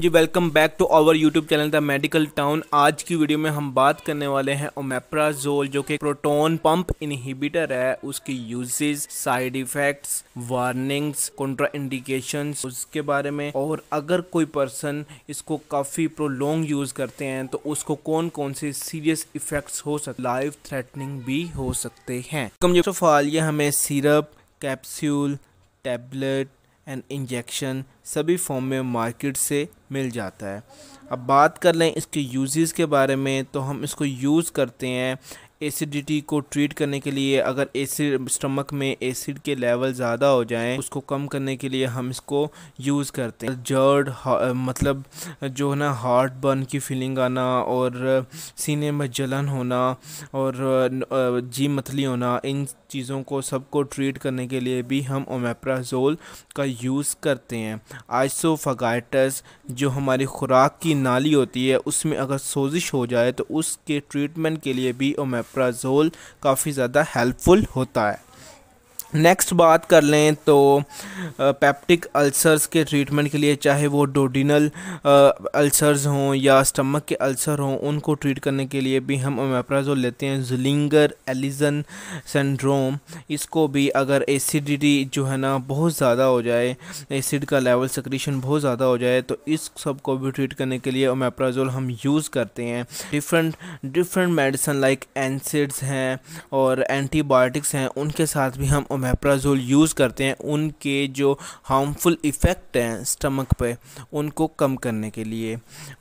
ji welcome back to our YouTube channel the medical town आज की video में हम बात करने वाले हैं ओमेप्राजोल जो कि प्रोटोन पंप इनहिबिटर है उसकी uses side effects warnings contraindication उसके बारे में और अगर कोई पर्सन इसको काफ़ी प्रोलोंग यूज़ करते हैं तो उसको कौन कौन से सीरियस इफेक्ट हो सकते लाइफ थ्रेटनिंग भी हो सकते हैं कम जो ऑल ये हमें syrup capsule tablet and injection सभी फॉर्म में मार्केट से मिल जाता है अब बात कर लें इसके यूज़ के बारे में तो हम इसको यूज़ करते हैं एसिडिटी को ट्रीट करने के लिए अगर एसिड स्टमक में एसिड के लेवल ज़्यादा हो जाएं उसको कम करने के लिए हम इसको यूज़ करते हैं जर्ड मतलब जो है ना हार्ट बर्न की फीलिंग आना और सीने में जलन होना और जी मतली होना इन चीज़ों को सबको ट्रीट करने के लिए भी हम ओमेप्राजोल का यूज़ करते हैं आइसोफागैटस जो हमारी खुराक की नाली होती है उसमें अगर सोजिश हो जाए तो उसके ट्रीटमेंट के लिए भी ओमेप्रा मेप्राजोल काफ़ी ज़्यादा हेल्पफुल होता है नेक्स्ट बात कर लें तो पेप्टिक अल्सर्स के ट्रीटमेंट के लिए चाहे वो डोडिनल अल्सर्स हों या स्टमक के अल्सर हों उनको ट्रीट करने के लिए भी हम ओमेप्राजोल लेते हैं जुलिंगर एलिजन सिंड्रोम इसको भी अगर एसिडिटी जो है ना बहुत ज़्यादा हो जाए एसिड का लेवल सक्रीशन बहुत ज़्यादा हो जाए तो इस सब को भी ट्रीट करने के लिए ओमेप्राजोल हम यूज़ करते हैं different different medicine like antacids हैं और एंटीबायोटिक्स हैं उनके साथ भी हम ओमेप्राजोल यूज़ करते हैं उनके जो हार्मफुल इफ़ेक्ट हैं स्टमक पे उनको कम करने के लिए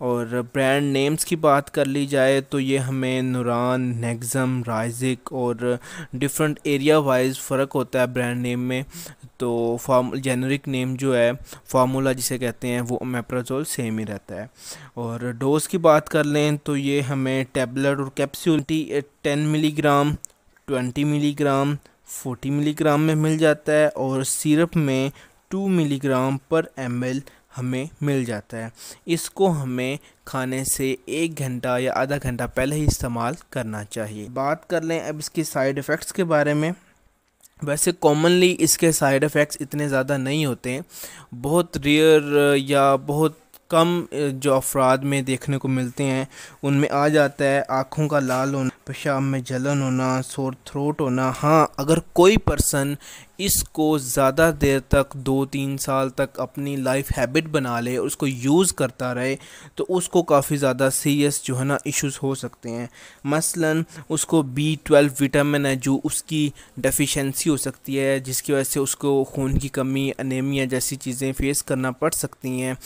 और ब्रांड नेम्स की बात कर ली जाए तो ये हमें नुरान नेगज़म राइजिक और डिफरेंट एरिया वाइज फ़र्क होता है ब्रांड नेम में तो फॉर्म जेनरिक नेम जो है फार्मूला जिसे कहते हैं वो ओमेप्राजोल सेम ही रहता है और डोज़ की बात कर लें तो ये हमें टेबलेट और कैप्सूल टी ten milligram twenty milligram 40 milligram में मिल जाता है और सिरप में 2 मिलीग्राम पर एम हमें मिल जाता है इसको हमें खाने से एक घंटा या आधा घंटा पहले ही इस्तेमाल करना चाहिए बात कर लें अब इसके साइड इफ़ेक्ट्स के बारे में वैसे कॉमनली इसके साइड इफ़ेक्ट्स इतने ज़्यादा नहीं होते हैं बहुत रेयर या बहुत कम जो अफराद में देखने को मिलते हैं उनमें आ जाता है आँखों का लाल होना पेशाब में जलन होना सोर थ्रोट होना हाँ अगर कोई पर्सन इसको ज़्यादा देर तक दो तीन साल तक अपनी लाइफ हैबिट बना ले उसको यूज़ करता रहे तो उसको काफ़ी ज़्यादा सीरियस जो है ना इश्यूज़ हो सकते हैं मसलन उसको बी ट्वेल्व विटामिन है जो उसकी डेफिशिएंसी हो सकती है जिसकी वजह से उसको खून की कमी अनेमिया जैसी चीज़ें फेस करना पड़ सकती हैं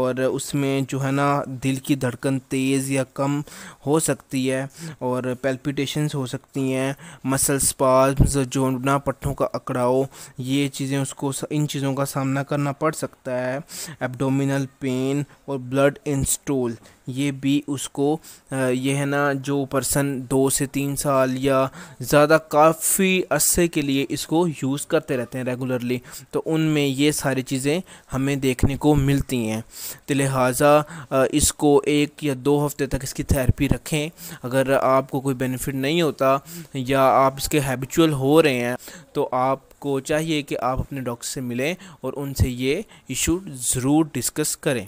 और उसमें जो है ना दिल की धड़कन तेज़ या कम हो सकती है और पेल्पिटेशन हो सकती हैं मसल स्पाज जोड़ना पट्टों का अकड़ाओ ये चीज़ें उसको इन चीज़ों का सामना करना पड़ सकता है एब्डोमिनल पेन और ब्लड इंस्टोल ये भी उसको ये है ना जो पर्सन दो से तीन साल या ज़्यादा काफ़ी अरसे के लिए इसको यूज़ करते रहते हैं रेगुलरली तो उनमें ये सारी चीज़ें हमें देखने को मिलती हैं तो लिहाजा इसको एक या दो हफ्ते तक इसकी थेरेपी रखें अगर आपको कोई बेनिफिट नहीं होता या आप इसके हैबिचुअल हो रहे हैं तो आप को चाहिए कि आप अपने डॉक्टर से मिलें और उनसे ये इशू ज़रूर डिस्कस करें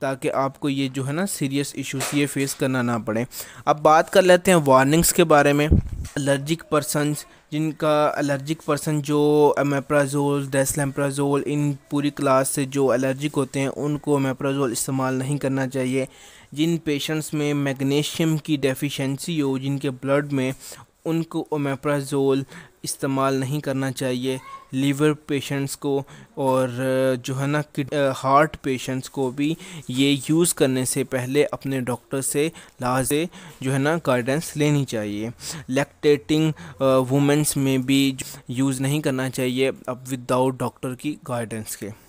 ताकि आपको ये जो है ना सीरियस इश्यूज ये फेस करना ना पड़े अब बात कर लेते हैं वार्निंग्स के बारे में एलर्जिक पर्सनस जिनका एलर्जिक पर्सन जो अमेप्राजोल डेस्लेम्प्राजोल इन पूरी क्लास से जो एलर्जिक होते हैं उनको मेप्राजोल इस्तेमाल नहीं करना चाहिए जिन पेशेंट्स में मैग्नीशियम की डेफिशिएंसी हो जिनके ब्लड में उनको ओमेप्राज़ोल इस्तेमाल नहीं करना चाहिए लीवर पेशेंट्स को और जो है ना हार्ट पेशेंट्स को भी ये यूज़ करने से पहले अपने डॉक्टर से लाजे जो है ना गाइडेंस लेनी चाहिए लैक्टेटिंग वुमेंस में भी यूज़ नहीं करना चाहिए अब विदाउट डॉक्टर की गाइडेंस के